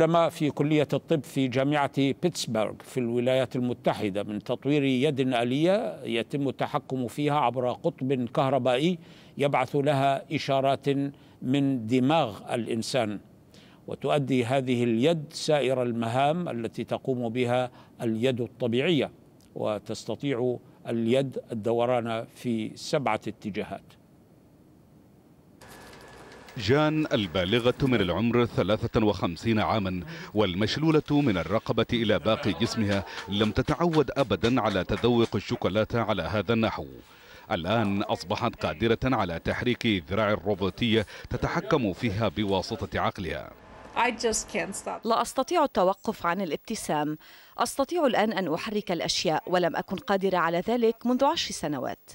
علماء في كلية الطب في جامعة بيتسبرغ في الولايات المتحدة من تطوير يد آلية يتم التحكم فيها عبر قطب كهربائي يبعث لها إشارات من دماغ الإنسان وتؤدي هذه اليد سائر المهام التي تقوم بها اليد الطبيعية وتستطيع اليد الدوران في سبعة اتجاهات جان البالغة من العمر 53 عاما والمشلولة من الرقبة إلى باقي جسمها لم تتعود أبدا على تذوق الشوكولاتة على هذا النحو الآن أصبحت قادرة على تحريك ذراع الروبوتية تتحكم فيها بواسطة عقلها لا أستطيع التوقف عن الابتسام أستطيع الآن أن أحرك الأشياء ولم أكن قادرة على ذلك منذ عشر سنوات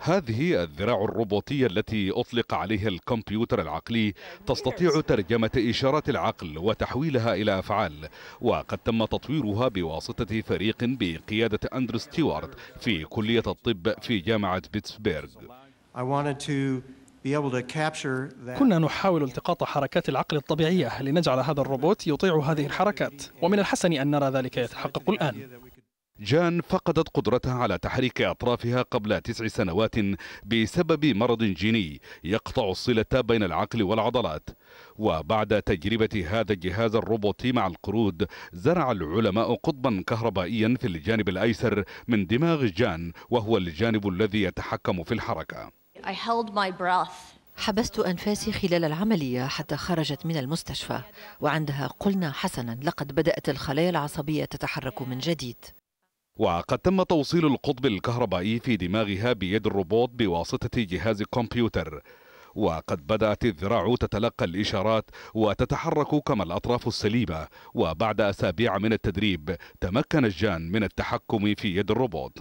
هذه الذراع الروبوتية التي أطلق عليها الكمبيوتر العقلي تستطيع ترجمة إشارات العقل وتحويلها إلى أفعال وقد تم تطويرها بواسطة فريق بقيادة أندرو ستيوارت في كلية الطب في جامعة بيتسبيرغ كنا نحاول التقاط حركات العقل الطبيعية لنجعل هذا الروبوت يطيع هذه الحركات ومن الحسن أن نرى ذلك يتحقق الآن جان فقدت قدرتها على تحريك أطرافها قبل تسع سنوات بسبب مرض جيني يقطع الصلة بين العقل والعضلات وبعد تجربة هذا الجهاز الروبوتي مع القرود زرع العلماء قطبا كهربائيا في الجانب الأيسر من دماغ جان وهو الجانب الذي يتحكم في الحركة حبست أنفاسي خلال العملية حتى خرجت من المستشفى وعندها قلنا حسنا لقد بدأت الخلايا العصبية تتحرك من جديد وقد تم توصيل القطب الكهربائي في دماغها بيد الروبوت بواسطة جهاز كمبيوتر وقد بدأت الذراع تتلقى الإشارات وتتحرك كما الأطراف السليمة وبعد أسابيع من التدريب تمكن جان من التحكم في يد الروبوت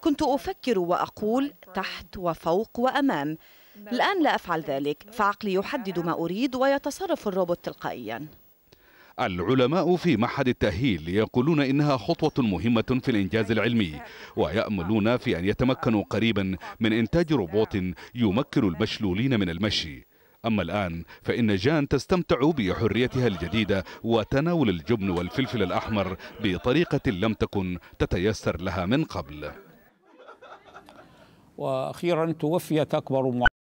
كنت أفكر وأقول تحت وفوق وأمام الآن لا أفعل ذلك فعقلي يحدد ما أريد ويتصرف الروبوت تلقائياً العلماء في معهد التأهيل يقولون إنها خطوة مهمة في الإنجاز العلمي ويأملون في أن يتمكنوا قريبا من إنتاج روبوت يمكن المشلولين من المشي أما الآن فإن جان تستمتع بحريتها الجديدة وتناول الجبن والفلفل الأحمر بطريقة لم تكن تتيسر لها من قبل وأخيرا توفيت أكبر